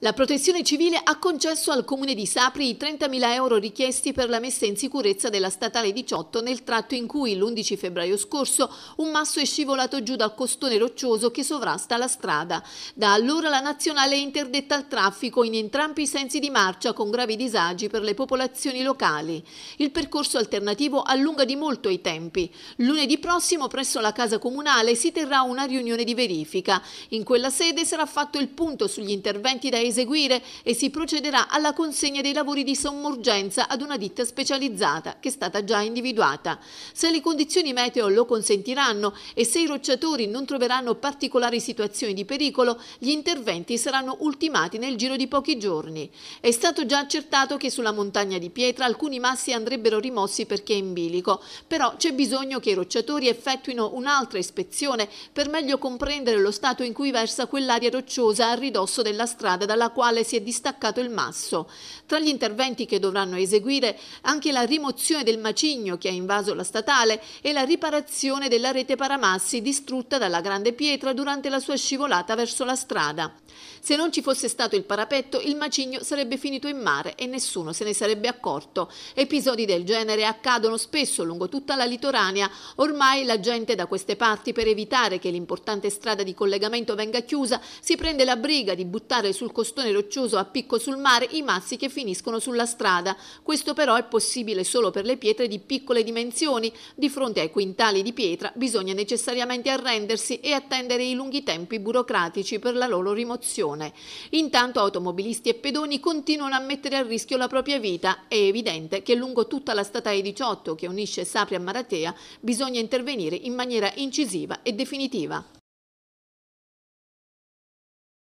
La protezione civile ha concesso al comune di Sapri i 30.000 euro richiesti per la messa in sicurezza della statale 18 nel tratto in cui l'11 febbraio scorso un masso è scivolato giù dal costone roccioso che sovrasta la strada. Da allora la nazionale è interdetta al traffico in entrambi i sensi di marcia con gravi disagi per le popolazioni locali. Il percorso alternativo allunga di molto i tempi. Lunedì prossimo presso la casa comunale si terrà una riunione di verifica. In quella sede sarà fatto il punto sugli interventi da eseguire e si procederà alla consegna dei lavori di sommorgenza ad una ditta specializzata che è stata già individuata. Se le condizioni meteo lo consentiranno e se i rocciatori non troveranno particolari situazioni di pericolo, gli interventi saranno ultimati nel giro di pochi giorni. È stato già accertato che sulla montagna di pietra alcuni massi andrebbero rimossi perché è in bilico, però c'è bisogno che i rocciatori effettuino un'altra ispezione per meglio comprendere lo stato in cui versa quell'aria rocciosa a ridosso della strada dalla dalla quale si è distaccato il masso. Tra gli interventi che dovranno eseguire anche la rimozione del macigno che ha invaso la statale e la riparazione della rete paramassi distrutta dalla grande pietra durante la sua scivolata verso la strada. Se non ci fosse stato il parapetto, il macigno sarebbe finito in mare e nessuno se ne sarebbe accorto. Episodi del genere accadono spesso lungo tutta la litoranea. Ormai la gente da queste parti, per evitare che l'importante strada di collegamento venga chiusa, si prende la briga di buttare sul costruito costone roccioso a picco sul mare i massi che finiscono sulla strada. Questo però è possibile solo per le pietre di piccole dimensioni. Di fronte ai quintali di pietra bisogna necessariamente arrendersi e attendere i lunghi tempi burocratici per la loro rimozione. Intanto automobilisti e pedoni continuano a mettere a rischio la propria vita. È evidente che lungo tutta la statale 18 che unisce Sapri a Maratea bisogna intervenire in maniera incisiva e definitiva.